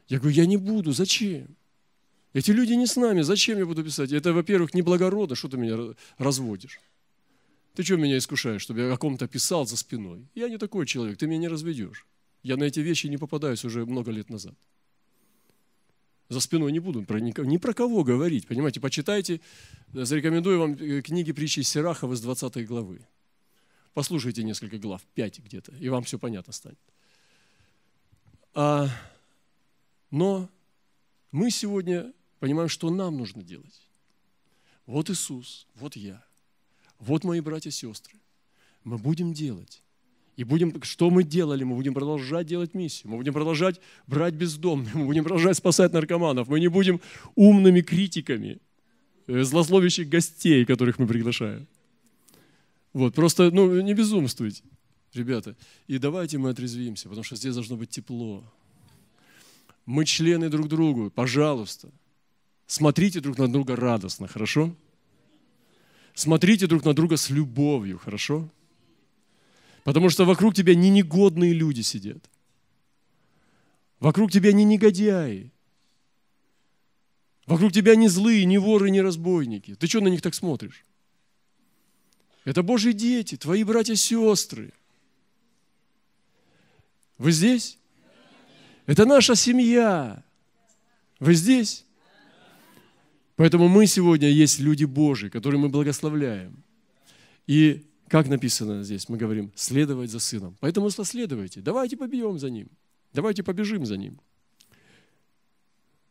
Я говорю, я не буду, зачем? Эти люди не с нами, зачем я буду писать? Это, во-первых, неблагородно, что ты меня разводишь. Ты что меня искушаешь, чтобы я о ком-то писал за спиной? Я не такой человек, ты меня не разведешь. Я на эти вещи не попадаюсь уже много лет назад. За спиной не буду про, ни, ни про кого говорить, понимаете. Почитайте, зарекомендую вам э, книги притчи Серахова из 20 главы. Послушайте несколько глав, 5 где-то, и вам все понятно станет. А, но мы сегодня понимаем, что нам нужно делать. Вот Иисус, вот я – вот, мои братья и сестры, мы будем делать. И будем, что мы делали? Мы будем продолжать делать миссию. Мы будем продолжать брать бездомных. Мы будем продолжать спасать наркоманов. Мы не будем умными критиками, э, злословящих гостей, которых мы приглашаем. Вот, просто, ну, не безумствуйте, ребята. И давайте мы отрезвимся, потому что здесь должно быть тепло. Мы члены друг другу, пожалуйста. Смотрите друг на друга радостно, хорошо? Смотрите друг на друга с любовью, хорошо? Потому что вокруг тебя не негодные люди сидят. Вокруг тебя не негодяи. Вокруг тебя не злые, не воры, не разбойники. Ты что на них так смотришь? Это Божьи дети, твои братья и сестры. Вы здесь? Это наша семья. Вы здесь? Поэтому мы сегодня есть люди Божии, которые мы благословляем. И как написано здесь, мы говорим, следовать за сыном. Поэтому следуйте. Давайте побьем за ним. Давайте побежим за ним.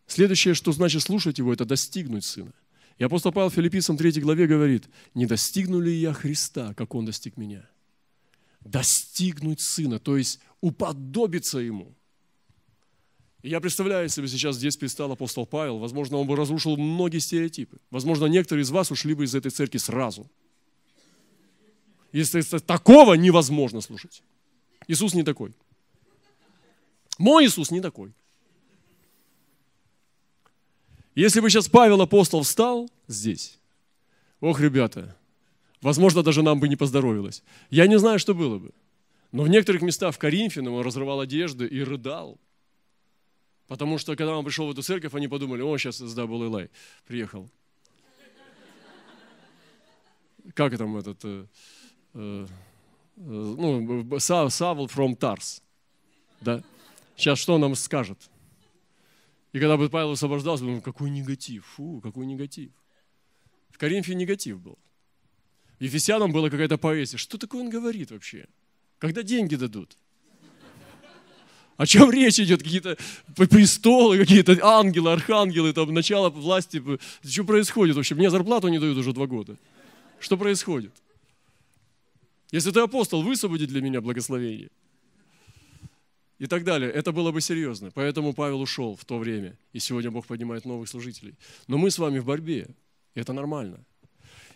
Следующее, что значит слушать его, это достигнуть сына. И апостол Павел Филиппийцам 3 главе говорит, не достигну ли я Христа, как он достиг меня? Достигнуть сына, то есть уподобиться ему – я представляю себе сейчас здесь предстал апостол Павел, возможно, он бы разрушил многие стереотипы. Возможно, некоторые из вас ушли бы из этой церкви сразу. Если такого невозможно слушать. Иисус не такой. Мой Иисус не такой. Если бы сейчас Павел апостол встал здесь, ох, ребята, возможно, даже нам бы не поздоровилось. Я не знаю, что было бы. Но в некоторых местах в Коринфе он разрывал одежды и рыдал – Потому что, когда он пришел в эту церковь, они подумали, о, сейчас с Double Элай приехал. Как там этот... Э, э, э ну, Савл from Тарс. Да? Сейчас что он нам скажет? И когда бы Павел освобождался, думал, какой негатив, фу, какой негатив. В Коринфе негатив был. Ефесянам была какая-то поэзия. Что такое он говорит вообще? Когда деньги дадут? о чем речь идет? Какие-то престолы, какие-то ангелы, архангелы, там, начало власти. Что происходит вообще? Мне зарплату не дают уже два года. Что происходит? Если ты апостол, высвободи для меня благословение. И так далее. Это было бы серьезно. Поэтому Павел ушел в то время. И сегодня Бог поднимает новых служителей. Но мы с вами в борьбе. И это нормально.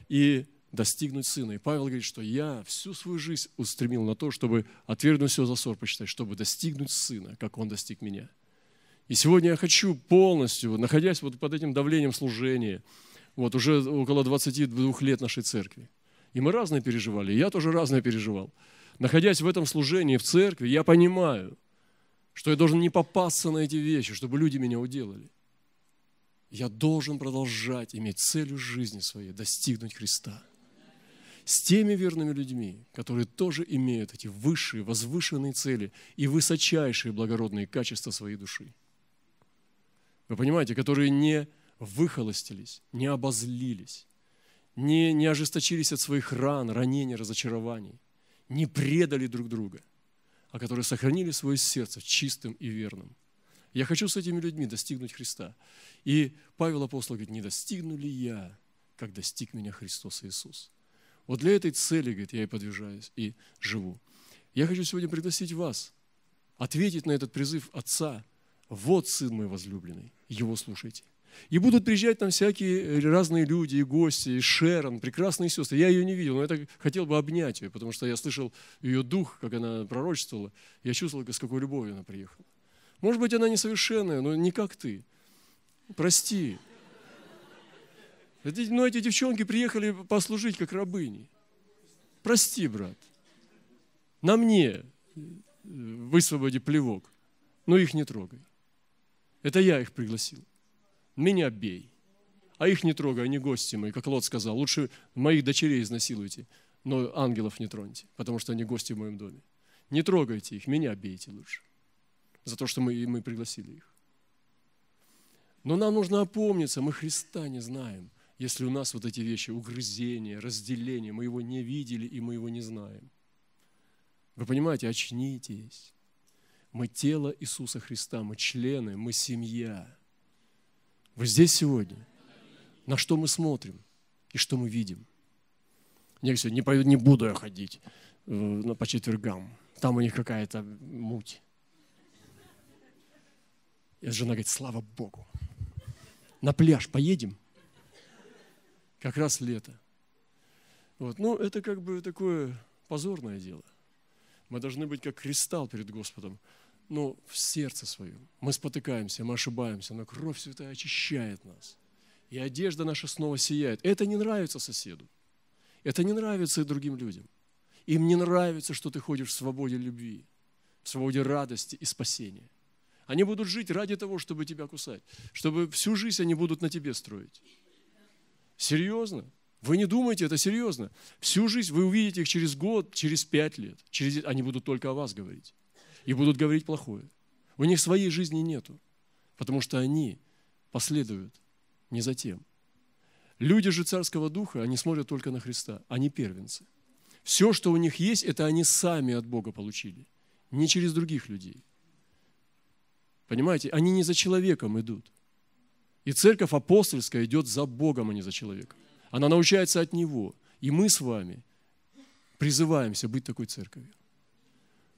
И достигнуть сына. И Павел говорит, что я всю свою жизнь устремил на то, чтобы отвергнуть все засор, почитать, чтобы достигнуть сына, как он достиг меня. И сегодня я хочу полностью, находясь вот под этим давлением служения, вот уже около 22 лет нашей церкви, и мы разные переживали, и я тоже разное переживал. Находясь в этом служении в церкви, я понимаю, что я должен не попасться на эти вещи, чтобы люди меня уделали. Я должен продолжать иметь целью жизни своей, достигнуть Христа с теми верными людьми, которые тоже имеют эти высшие, возвышенные цели и высочайшие благородные качества своей души. Вы понимаете, которые не выхолостились, не обозлились, не, не ожесточились от своих ран, ранений, разочарований, не предали друг друга, а которые сохранили свое сердце чистым и верным. Я хочу с этими людьми достигнуть Христа. И Павел апостол говорит, не достигну ли я, как достиг меня Христос Иисус? Вот для этой цели, говорит, я и подвижаюсь, и живу. Я хочу сегодня пригласить вас ответить на этот призыв Отца. Вот Сын мой возлюбленный, Его слушайте. И будут приезжать там всякие разные люди, и гости, и Шерон, прекрасные сестры. Я ее не видел, но я так хотел бы обнять ее, потому что я слышал ее дух, как она пророчествовала. Я чувствовал, с какой любовью она приехала. Может быть, она несовершенная, но не как ты. Прости, но ну, эти девчонки приехали послужить как рабыни. Прости, брат. На мне э, высвободи плевок, но их не трогай. Это я их пригласил. Меня бей. А их не трогай, они гости мои, как Лот сказал. Лучше моих дочерей изнасилуйте, но ангелов не троньте, потому что они гости в моем доме. Не трогайте их, меня бейте лучше. За то, что мы, мы пригласили их. Но нам нужно опомниться, мы Христа не знаем если у нас вот эти вещи, угрызения, разделения, мы его не видели и мы его не знаем. Вы понимаете, очнитесь. Мы тело Иисуса Христа, мы члены, мы семья. Вы здесь сегодня? На что мы смотрим и что мы видим? Я говорю, не, пойду, не буду я ходить э, по четвергам. Там у них какая-то муть. И жена говорит, слава Богу. На пляж поедем? как раз лето. Вот. Ну, это как бы такое позорное дело. Мы должны быть как кристалл перед Господом, но ну, в сердце своем. Мы спотыкаемся, мы ошибаемся, но кровь святая очищает нас. И одежда наша снова сияет. Это не нравится соседу. Это не нравится и другим людям. Им не нравится, что ты ходишь в свободе любви, в свободе радости и спасения. Они будут жить ради того, чтобы тебя кусать, чтобы всю жизнь они будут на тебе строить. Серьезно? Вы не думаете, это серьезно. Всю жизнь вы увидите их через год, через пять лет. Через... Они будут только о вас говорить. И будут говорить плохое. У них своей жизни нету. Потому что они последуют не за тем. Люди же Царского Духа, они смотрят только на Христа. Они а первенцы. Все, что у них есть, это они сами от Бога получили. Не через других людей. Понимаете, они не за человеком идут. И церковь апостольская идет за Богом, а не за человеком. Она научается от Него. И мы с вами призываемся быть такой церковью.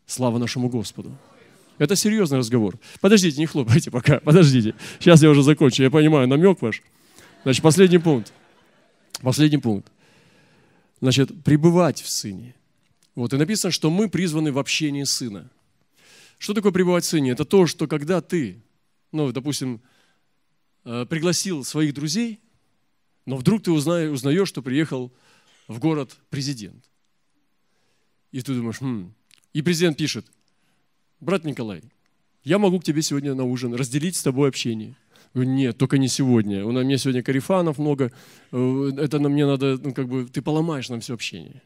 Слава нашему Господу. Это серьезный разговор. Подождите, не хлопайте пока, подождите. Сейчас я уже закончу, я понимаю намек ваш. Значит, последний пункт. Последний пункт. Значит, пребывать в Сыне. Вот, и написано, что мы призваны в общении Сына. Что такое пребывать в Сыне? Это то, что когда ты, ну, допустим, Э, пригласил своих друзей, но вдруг ты узнаешь, узнаешь, что приехал в город президент. И ты думаешь, хм. И президент пишет, брат Николай, я могу к тебе сегодня на ужин разделить с тобой общение. говорю, нет, только не сегодня. У меня сегодня карифанов много. Э, это на мне надо, ну, как бы, ты поломаешь нам все общение.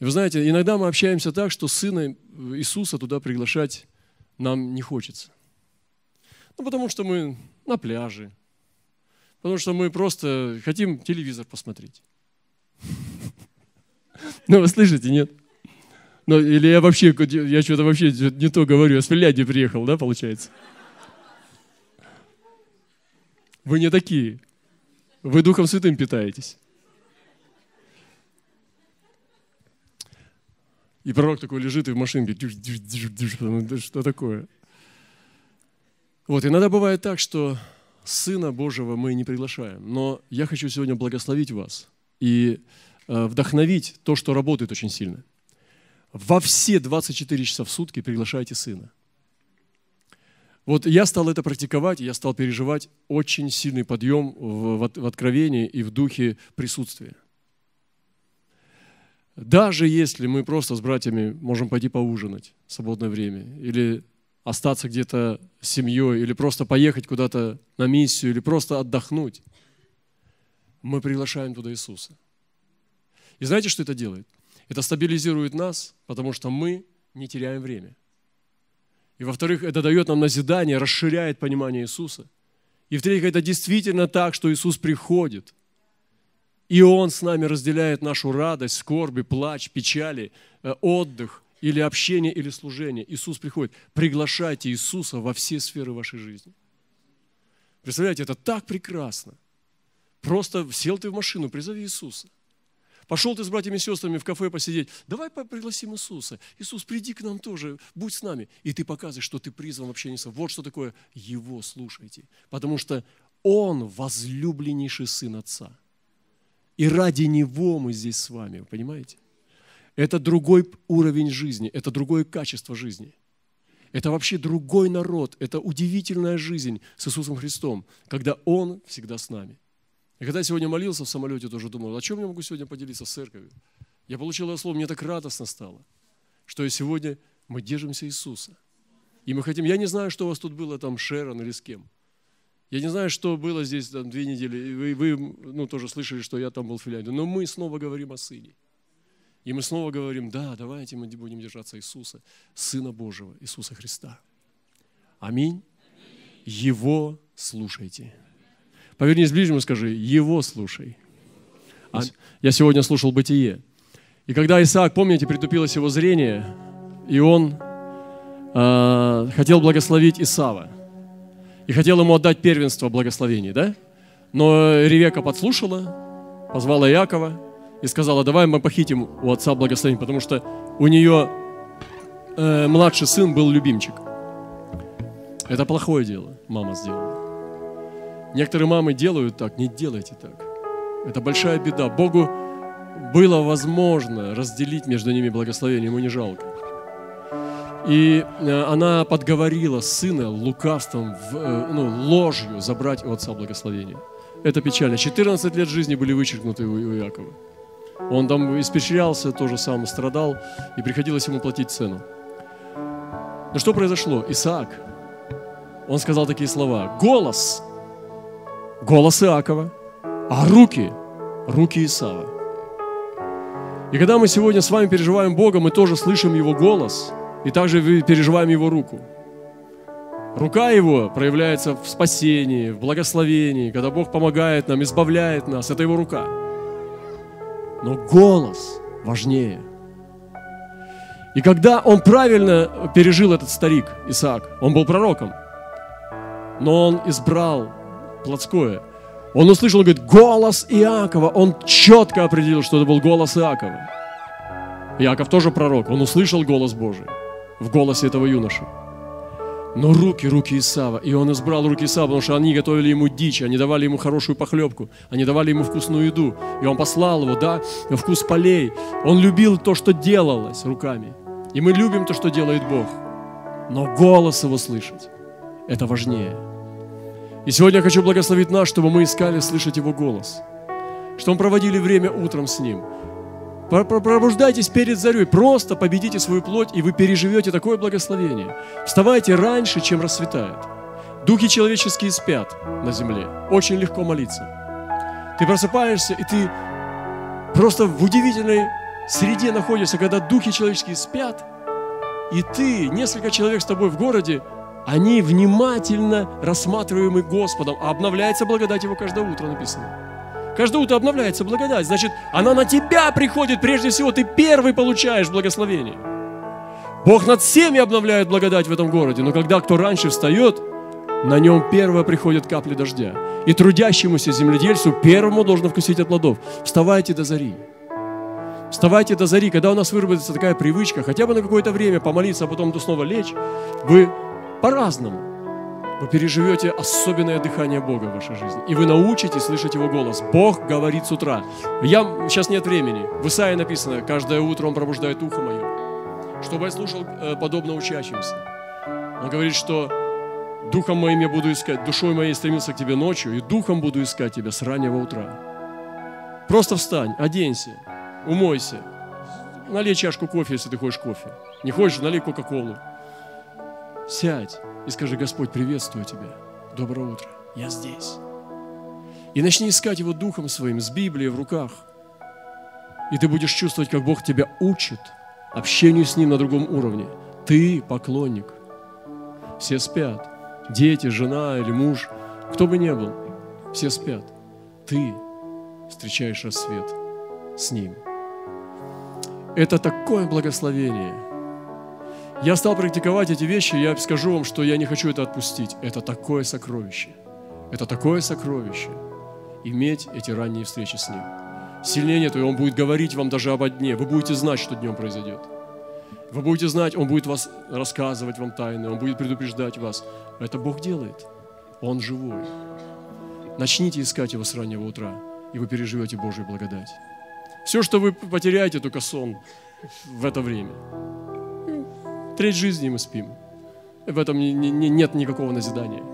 И вы знаете, иногда мы общаемся так, что сына Иисуса туда приглашать нам не хочется – ну, потому что мы на пляже, потому что мы просто хотим телевизор посмотреть. Ну, вы слышите, нет? Ну, или я вообще, я что-то вообще не то говорю, я с Финляндии приехал, да, получается? Вы не такие. Вы Духом Святым питаетесь. И пророк такой лежит и в машинке. Что такое? Вот, иногда бывает так, что Сына Божьего мы не приглашаем, но я хочу сегодня благословить вас и э, вдохновить то, что работает очень сильно. Во все 24 часа в сутки приглашайте Сына. Вот я стал это практиковать, я стал переживать очень сильный подъем в, в, в откровении и в духе присутствия. Даже если мы просто с братьями можем пойти поужинать в свободное время, или остаться где-то с семьей или просто поехать куда-то на миссию или просто отдохнуть, мы приглашаем туда Иисуса. И знаете, что это делает? Это стабилизирует нас, потому что мы не теряем время. И во-вторых, это дает нам назидание, расширяет понимание Иисуса. И в-третьих, это действительно так, что Иисус приходит. И Он с нами разделяет нашу радость, скорби, плач, печали, э, отдых или общение, или служение. Иисус приходит. Приглашайте Иисуса во все сферы вашей жизни. Представляете, это так прекрасно. Просто сел ты в машину, призови Иисуса. Пошел ты с братьями и сестрами в кафе посидеть. Давай пригласим Иисуса. Иисус, приди к нам тоже, будь с нами. И ты показываешь, что ты призван вообще общении Вот что такое Его слушайте. Потому что Он возлюбленнейший Сын Отца. И ради Него мы здесь с вами, вы понимаете? Это другой уровень жизни, это другое качество жизни. Это вообще другой народ, это удивительная жизнь с Иисусом Христом, когда Он всегда с нами. И когда я сегодня молился в самолете, тоже думал, о «А чем я могу сегодня поделиться с церковью? Я получил это слово, мне так радостно стало, что и сегодня мы держимся Иисуса. И мы хотим, я не знаю, что у вас тут было, там, Шерон или с кем. Я не знаю, что было здесь там, две недели. Вы, вы ну, тоже слышали, что я там был в Финляндии. Но мы снова говорим о Сыне. И мы снова говорим, да, давайте мы будем держаться Иисуса, Сына Божьего, Иисуса Христа. Аминь. Его слушайте. Повернись ближнему и скажи, его слушай. А, я сегодня слушал «Бытие». И когда Исаак, помните, притупилось его зрение, и он э, хотел благословить Исава, и хотел ему отдать первенство благословений, да? Но Ревека подслушала, позвала Якова и сказала, давай мы похитим у отца благословение, потому что у нее э, младший сын был любимчик. Это плохое дело, мама сделала. Некоторые мамы делают так, не делайте так. Это большая беда. Богу было возможно разделить между ними благословение, ему не жалко. И э, она подговорила сына лукавством, в, э, ну, ложью забрать у отца благословение. Это печально. 14 лет жизни были вычеркнуты у Иакова. Он там испещрялся, тоже сам страдал, и приходилось ему платить цену. Но что произошло? Исаак, он сказал такие слова. Голос, голос Иакова, а руки, руки Исаава. И когда мы сегодня с вами переживаем Бога, мы тоже слышим Его голос, и также переживаем Его руку. Рука Его проявляется в спасении, в благословении, когда Бог помогает нам, избавляет нас. Это Его рука но голос важнее. И когда он правильно пережил этот старик, Исаак, он был пророком, но он избрал плотское. Он услышал, говорит, голос Иакова. Он четко определил, что это был голос Иакова. Иаков тоже пророк, он услышал голос Божий в голосе этого юноши. Но руки, руки Исава. И он избрал руки Исава, потому что они готовили ему дичь, они давали ему хорошую похлебку, они давали ему вкусную еду. И он послал его, да, вкус полей. Он любил то, что делалось руками. И мы любим то, что делает Бог. Но голос его слышать – это важнее. И сегодня я хочу благословить нас, чтобы мы искали слышать его голос. чтобы мы проводили время утром с ним – Пробуждайтесь перед зарей, просто победите свою плоть, и вы переживете такое благословение. Вставайте раньше, чем расцветает. Духи человеческие спят на земле. Очень легко молиться. Ты просыпаешься, и ты просто в удивительной среде находишься, когда духи человеческие спят, и ты, несколько человек с тобой в городе, они внимательно рассматриваемы Господом, а обновляется благодать Его каждое утро, написано. Каждое утро обновляется благодать. Значит, она на тебя приходит. Прежде всего, ты первый получаешь благословение. Бог над всеми обновляет благодать в этом городе. Но когда кто раньше встает, на нем первое приходят капли дождя. И трудящемуся земледельцу первому должно вкусить от плодов. Вставайте до зари. Вставайте до зари. Когда у нас выработается такая привычка, хотя бы на какое-то время помолиться, а потом снова лечь, вы по-разному вы переживете особенное дыхание Бога в вашей жизни. И вы научитесь слышать Его голос. Бог говорит с утра. Я, сейчас нет времени. В Исаии написано, каждое утро Он пробуждает ухо мое, чтобы я слушал э, подобно учащимся. Он говорит, что духом моим я буду искать, душой моей стремился к тебе ночью, и духом буду искать тебя с раннего утра. Просто встань, оденься, умойся, налей чашку кофе, если ты хочешь кофе. Не хочешь, налей кока-колу. Сядь, и скажи, Господь, приветствую Тебя. Доброе утро. Я здесь. И начни искать Его Духом Своим, с Библией в руках. И ты будешь чувствовать, как Бог тебя учит общению с Ним на другом уровне. Ты поклонник. Все спят. Дети, жена или муж, кто бы ни был, все спят. Ты встречаешь рассвет с Ним. Это такое благословение – я стал практиковать эти вещи, я скажу вам, что я не хочу это отпустить. Это такое сокровище. Это такое сокровище. Иметь эти ранние встречи с Ним. Сильнее нету, и Он будет говорить вам даже об дне. Вы будете знать, что днем произойдет. Вы будете знать, Он будет вас рассказывать вам тайны, Он будет предупреждать вас. Это Бог делает. Он живой. Начните искать Его с раннего утра, и вы переживете Божью благодать. Все, что вы потеряете, только сон в это время. Треть жизни мы спим. В этом не, не, нет никакого назидания.